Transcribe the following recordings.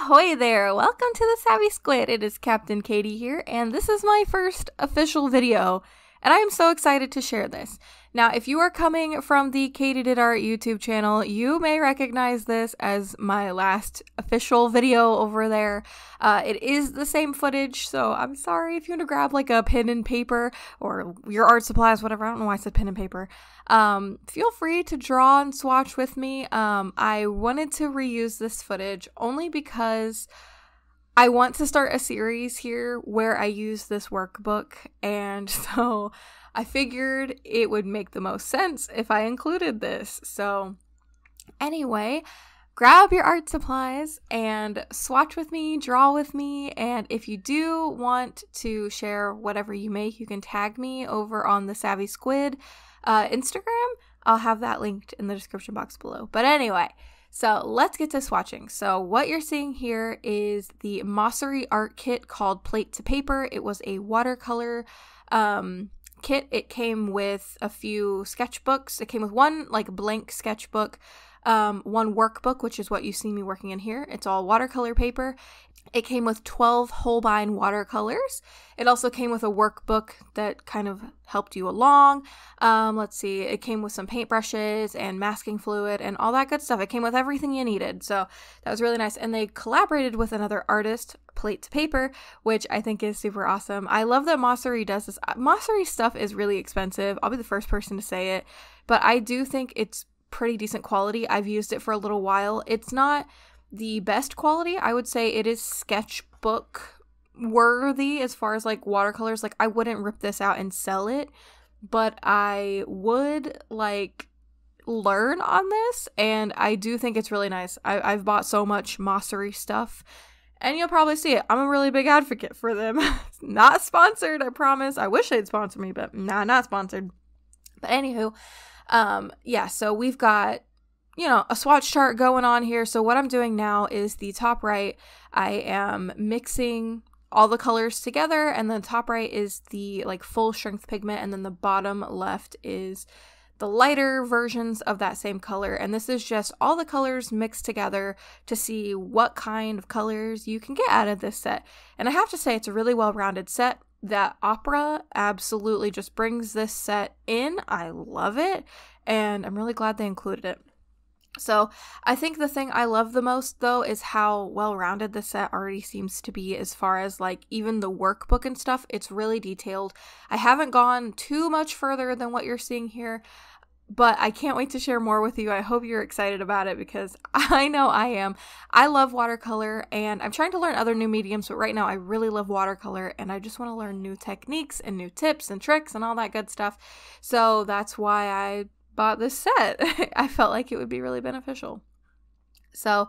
Ahoy there! Welcome to the Savvy Squid! It is Captain Katie here, and this is my first official video and I am so excited to share this. Now, if you are coming from the Katie Did Art YouTube channel, you may recognize this as my last official video over there. Uh, it is the same footage, so I'm sorry if you want to grab like a pen and paper or your art supplies, whatever. I don't know why I said pen and paper. Um, feel free to draw and swatch with me. Um, I wanted to reuse this footage only because. I want to start a series here where I use this workbook, and so I figured it would make the most sense if I included this. So, anyway, grab your art supplies and swatch with me, draw with me, and if you do want to share whatever you make, you can tag me over on the Savvy Squid uh, Instagram. I'll have that linked in the description box below. But anyway, so let's get to swatching. So what you're seeing here is the Mossery art kit called Plate to Paper. It was a watercolor um, kit. It came with a few sketchbooks. It came with one like blank sketchbook, um, one workbook, which is what you see me working in here. It's all watercolor paper. It came with 12 Holbein watercolors. It also came with a workbook that kind of helped you along. Um, let's see, it came with some paintbrushes and masking fluid and all that good stuff. It came with everything you needed. So that was really nice. And they collaborated with another artist, Plate to Paper, which I think is super awesome. I love that Mossery does this. Uh, Mossery stuff is really expensive. I'll be the first person to say it. But I do think it's pretty decent quality. I've used it for a little while. It's not the best quality, I would say it is sketchbook worthy as far as like watercolors. Like, I wouldn't rip this out and sell it, but I would like learn on this. And I do think it's really nice. I- have bought so much Mossery stuff. And you'll probably see it. I'm a really big advocate for them. not sponsored, I promise. I wish they'd sponsor me, but nah, not sponsored. But anywho, um, yeah, so we've got you know, a swatch chart going on here. So what I'm doing now is the top right, I am mixing all the colors together and the top right is the like full strength pigment and then the bottom left is the lighter versions of that same color and this is just all the colors mixed together to see what kind of colors you can get out of this set and i have to say it's a really well-rounded set that opera absolutely just brings this set in i love it and i'm really glad they included it so, I think the thing I love the most though is how well rounded the set already seems to be as far as like even the workbook and stuff. It's really detailed. I haven't gone too much further than what you're seeing here, but I can't wait to share more with you. I hope you're excited about it because I know I am. I love watercolor and I'm trying to learn other new mediums, but right now I really love watercolor and I just want to learn new techniques and new tips and tricks and all that good stuff. So, that's why I bought this set. I felt like it would be really beneficial. So,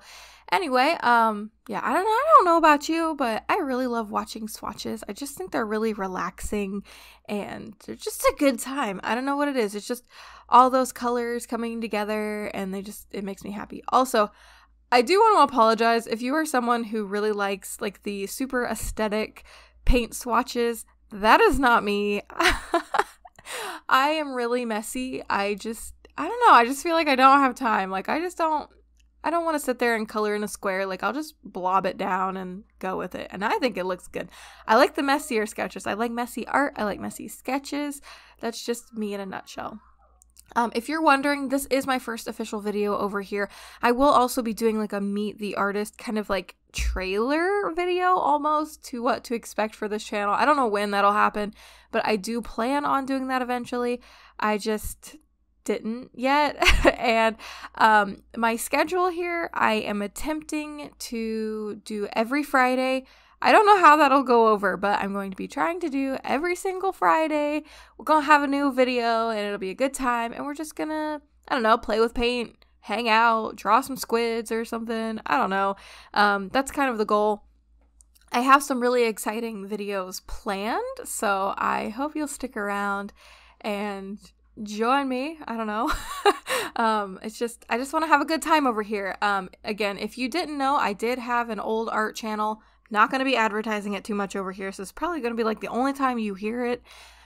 anyway, um, yeah, I don't, I don't know about you, but I really love watching swatches. I just think they're really relaxing, and they're just a good time. I don't know what it is. It's just all those colors coming together, and they just it makes me happy. Also, I do want to apologize if you are someone who really likes like the super aesthetic paint swatches. That is not me. I am really messy. I just I don't know. I just feel like I don't have time. Like I just don't I don't want to sit there and color in a square. Like I'll just blob it down and go with it. And I think it looks good. I like the messier sketches. I like messy art. I like messy sketches. That's just me in a nutshell. Um, if you're wondering, this is my first official video over here. I will also be doing like a meet the artist kind of like trailer video almost to what to expect for this channel. I don't know when that'll happen, but I do plan on doing that eventually. I just didn't yet. and um, my schedule here, I am attempting to do every Friday. I don't know how that'll go over, but I'm going to be trying to do every single Friday. We're going to have a new video and it'll be a good time. And we're just going to, I don't know, play with paint, hang out, draw some squids or something. I don't know. Um, that's kind of the goal. I have some really exciting videos planned, so I hope you'll stick around and join me. I don't know. um, it's just, I just want to have a good time over here. Um, again, if you didn't know, I did have an old art channel. Not going to be advertising it too much over here, so it's probably going to be like the only time you hear it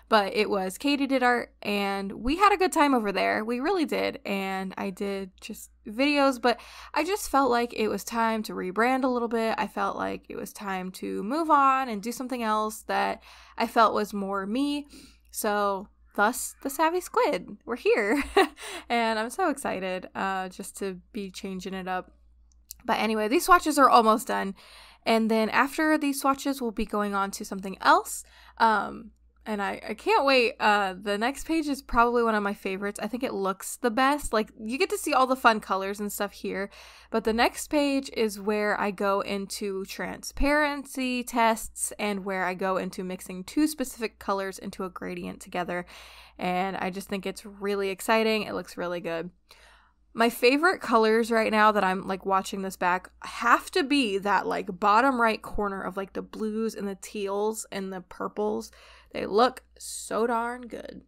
but it was Katie did art, and we had a good time over there. We really did. And I did just videos, but I just felt like it was time to rebrand a little bit. I felt like it was time to move on and do something else that I felt was more me. So thus the savvy squid we're here and i'm so excited uh, just to be changing it up but anyway these swatches are almost done and then after these swatches we'll be going on to something else um, and I, I can't wait. Uh, the next page is probably one of my favorites. I think it looks the best. Like you get to see all the fun colors and stuff here, but the next page is where I go into transparency tests and where I go into mixing two specific colors into a gradient together. And I just think it's really exciting. It looks really good. My favorite colors right now that I'm like watching this back have to be that like bottom right corner of like the blues and the teals and the purples. They look so darn good.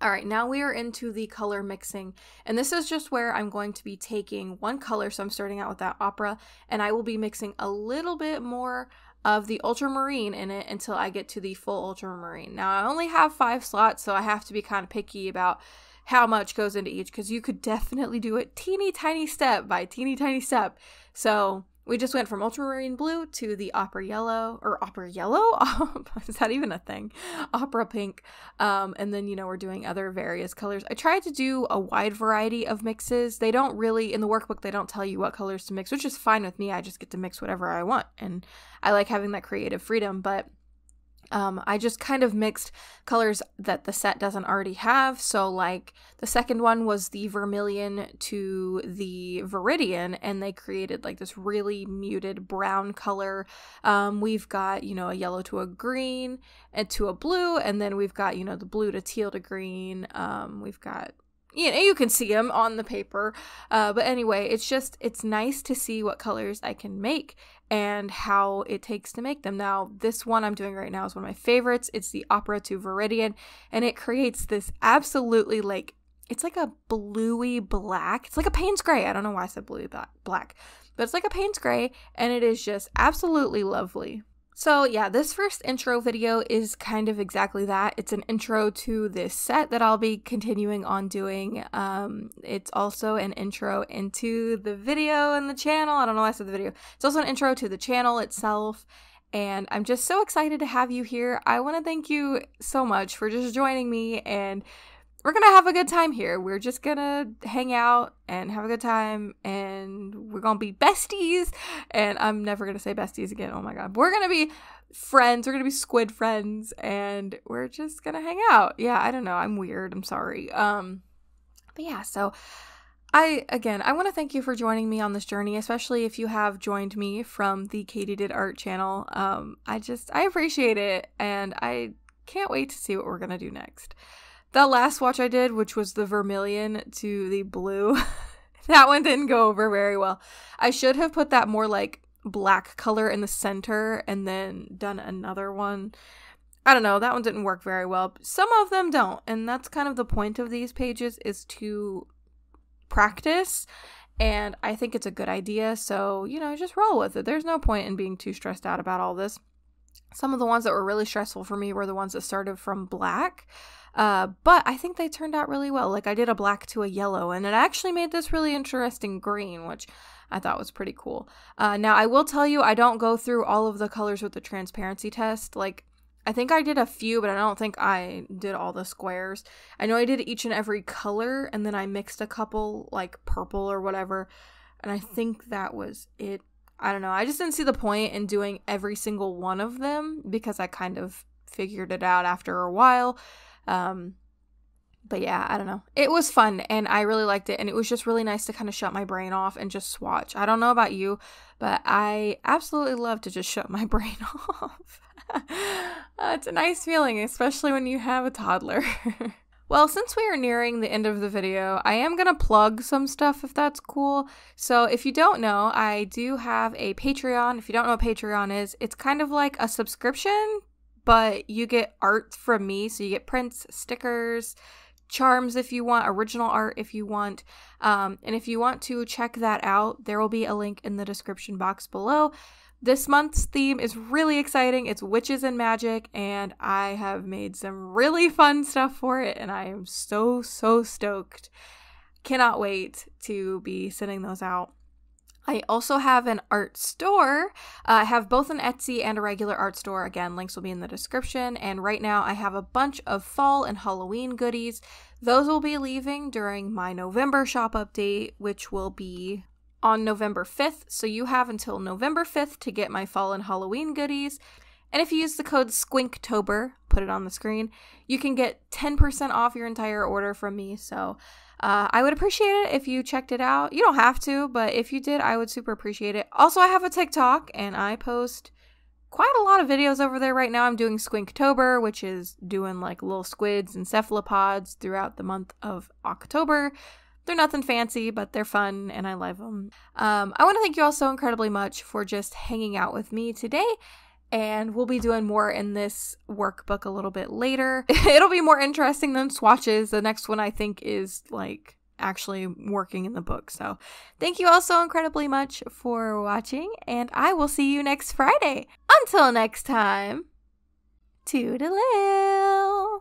All right, now we are into the color mixing. And this is just where I'm going to be taking one color. So I'm starting out with that opera and I will be mixing a little bit more of the ultramarine in it until I get to the full ultramarine. Now I only have five slots, so I have to be kind of picky about how much goes into each because you could definitely do it teeny tiny step by teeny tiny step. So we just went from ultramarine blue to the opera yellow or opera yellow. Oh, is that even a thing? Opera pink. Um, and then, you know, we're doing other various colors. I tried to do a wide variety of mixes. They don't really, in the workbook, they don't tell you what colors to mix, which is fine with me. I just get to mix whatever I want. And I like having that creative freedom. But um, I just kind of mixed colors that the set doesn't already have. So, like, the second one was the vermilion to the viridian, and they created like this really muted brown color. Um, we've got, you know, a yellow to a green and to a blue, and then we've got, you know, the blue to teal to green. Um, we've got you know you can see them on the paper uh, but anyway it's just it's nice to see what colors i can make and how it takes to make them now this one i'm doing right now is one of my favorites it's the opera to viridian and it creates this absolutely like it's like a bluey black it's like a payne's gray i don't know why i said bluey black but it's like a payne's gray and it is just absolutely lovely so yeah, this first intro video is kind of exactly that. It's an intro to this set that I'll be continuing on doing. Um, it's also an intro into the video and the channel. I don't know why I said the video. It's also an intro to the channel itself. And I'm just so excited to have you here. I want to thank you so much for just joining me and we're gonna have a good time here. We're just gonna hang out and have a good time, and we're gonna be besties. And I'm never gonna say besties again. Oh my god, we're gonna be friends. We're gonna be squid friends, and we're just gonna hang out. Yeah, I don't know. I'm weird. I'm sorry. Um, but yeah, so. I again, I want to thank you for joining me on this journey, especially if you have joined me from the Katie Did Art channel. Um, I just I appreciate it, and I can't wait to see what we're gonna do next. That last watch I did, which was the vermilion to the blue, that one didn't go over very well. I should have put that more like black color in the center and then done another one. I don't know, that one didn't work very well. Some of them don't, and that's kind of the point of these pages is to practice. And I think it's a good idea, so you know, just roll with it. There's no point in being too stressed out about all this. Some of the ones that were really stressful for me were the ones that started from black. Uh, but I think they turned out really well. Like I did a black to a yellow, and it actually made this really interesting green, which I thought was pretty cool. Uh, now I will tell you, I don't go through all of the colors with the transparency test. Like I think I did a few, but I don't think I did all the squares. I know I did each and every color, and then I mixed a couple, like purple or whatever, and I think that was it. I don't know. I just didn't see the point in doing every single one of them because I kind of figured it out after a while um, but yeah, I don't know. It was fun and I really liked it. And it was just really nice to kind of shut my brain off and just swatch. I don't know about you, but I absolutely love to just shut my brain off. uh, it's a nice feeling, especially when you have a toddler. Well, since we are nearing the end of the video, I am going to plug some stuff if that's cool. So if you don't know, I do have a Patreon. If you don't know what Patreon is, it's kind of like a subscription but you get art from me. So you get prints, stickers, charms if you want, original art if you want. Um, and if you want to check that out, there will be a link in the description box below. This month's theme is really exciting. It's witches and magic, and I have made some really fun stuff for it, and I am so, so stoked. Cannot wait to be sending those out. I also have an art store. Uh, I have both an Etsy and a regular art store. Again, links will be in the description. And right now I have a bunch of fall and Halloween goodies. Those will be leaving during my November shop update, which will be on November 5th. So you have until November 5th to get my fall and Halloween goodies. And if you use the code SQUINKTOBER, put it on the screen, you can get 10% off your entire order from me. So uh, I would appreciate it if you checked it out. You don't have to, but if you did, I would super appreciate it. Also, I have a TikTok and I post quite a lot of videos over there right now. I'm doing Squinktober, which is doing like little squids and cephalopods throughout the month of October. They're nothing fancy, but they're fun and I love them. Um, I want to thank you all so incredibly much for just hanging out with me today and we'll be doing more in this workbook a little bit later. It'll be more interesting than swatches. The next one I think is like actually working in the book. So, thank you all so incredibly much for watching, and I will see you next Friday. Until next time, toodaloo!